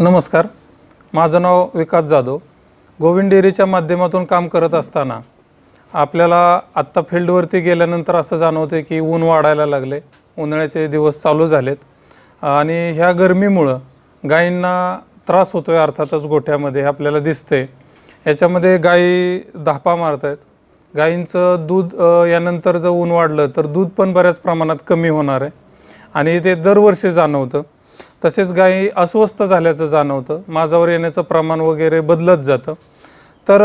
नमस्कार माझं नाव विकास जाधव गोविंद डेअरीच्या माध्यमातून काम करत असताना आपल्याला आत्ता फील्डवरती गेल्यानंतर असं जाणवते की ऊन वाढायला लागले उन्हाळ्याचे दिवस चालू झालेत आणि ह्या गरमीमुळं गायींना त्रास होतो आहे अर्थातच गोठ्यामध्ये आपल्याला दिसते याच्यामध्ये गायी धापा मारत आहेत गायींचं दूध यानंतर जर ऊन वाढलं तर दूध पण बऱ्याच प्रमाणात कमी होणार आहे आणि ते दरवर्षी जाणवतं तसेच गायी अस्वस्थ झाल्याचं जाणवतं माझावर येण्याचं प्रमाण वगैरे बदलत जातं तर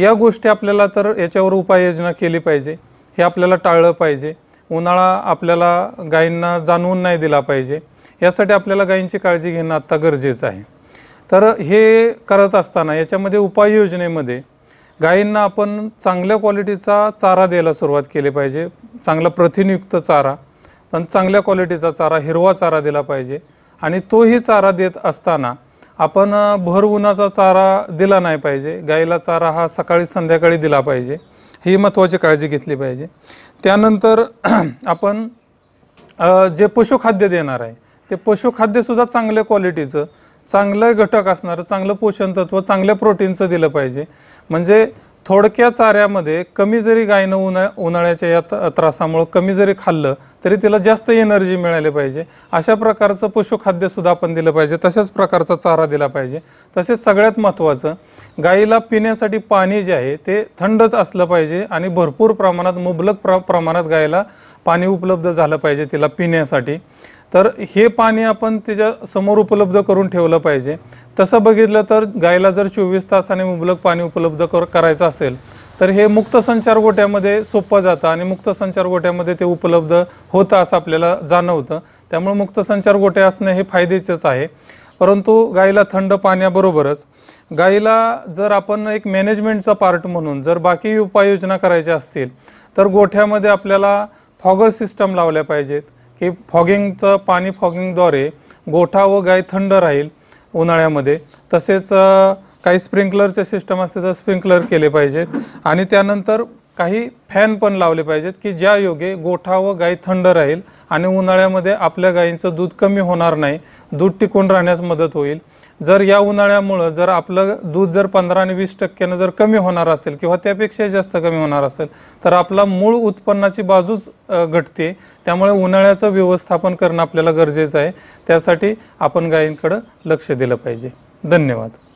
या गोष्टी आपल्याला तर याच्यावर उपाययोजना केली पाहिजे हे आपल्याला टाळलं पाहिजे उन्हाळा आपल्याला गायींना जाणवून नाही दिला पाहिजे यासाठी आपल्याला गायींची काळजी घेणं आत्ता गरजेचं आहे तर हे करत असताना याच्यामध्ये उपाययोजनेमध्ये गायींना आपण चांगल्या क्वालिटीचा चारा द्यायला सुरुवात केली पाहिजे चांगला प्रथिनयुक्त चारा पण चांगल्या क्वालिटीचा चारा हिरवा चारा दिला पाहिजे आणि तोही चारा देत असताना आपण भर उन्हाचा चारा दिला नाही पाहिजे गाईला चारा हा सकाळी संध्याकाळी दिला पाहिजे ही महत्त्वाची काळजी घेतली पाहिजे त्यानंतर आपण जे पशुखाद्य देणार आहे ते पशुखाद्यसुद्धा चांगल्या क्वालिटीचं चांगलं घटक असणारं चांगलं पोषणतत्व चांगल्या प्रोटीनचं दिलं पाहिजे म्हणजे थोडक्या चाऱ्यामध्ये कमी जरी गायनं उन्हा उन्हाळ्याच्या या त्रासामुळं कमी जरी खाल्लं तरी तिला जास्त एनर्जी मिळाली पाहिजे अशा प्रकारचं पशुखाद्यसुद्धा आपण दिलं पाहिजे तशाच प्रकारचा चारा दिला पाहिजे तसेच सगळ्यात महत्त्वाचं गाईला पिण्यासाठी पाणी जे आहे ते थंडच असलं पाहिजे आणि भरपूर प्रमाणात मुबलक प्र प्रमाणात गायला पाणी उपलब्ध झालं पाहिजे तिला पिण्यासाठी तर हे पाणी आपण त्याच्या समोर उपलब्ध करून ठेवलं पाहिजे तसं बघितलं तर गायला जर चोवीस तासाने मुबलक पाणी उपलब्ध कर करायचं असेल तर हे मुक्त संचार गोट्यामध्ये सोपं जातं आणि मुक्त संचार गोट्यामध्ये ते उपलब्ध होतं असं आपल्याला जाणवतं त्यामुळे मुक्त संचार गोट्या असणं हे फायद्याचंच आहे परंतु गाईला थंड पाण्याबरोबरच गायीला जर आपण एक मॅनेजमेंटचा पार्ट म्हणून जर बाकी उपाययोजना करायच्या असतील तर गोठ्यामध्ये आपल्याला फॉगर सिस्टम लावल्या पाहिजेत की फॉगिंगचं पाणी फॉगिंगद्वारे गोठा व गाय थंड राहील उन्हाळ्यामध्ये तसेच काही स्प्रिंकलरचे सिस्टम असते तर स्प्रिंकलर केले पाहिजेत आणि त्यानंतर काही फॅन पण लावले पाहिजेत की ज्या योगे गोठा व गाय थंड राहील आणि उन्हाळ्यामध्ये आपल्या गायींचं दूध कमी होणार नाही दूध टिकून राहण्यास मदत होईल जर या उन्हाळ्यामुळं जर आपलं दूध जर पंधरा आणि वीस टक्क्यानं जर कमी होणार असेल किंवा त्यापेक्षा जास्त कमी होणार असेल तर आपला मूळ उत्पन्नाची बाजूच घटते त्यामुळे उन्हाळ्याचं व्यवस्थापन करणं आपल्याला गरजेचं आहे त्यासाठी आपण गायींकडं लक्ष दिलं पाहिजे धन्यवाद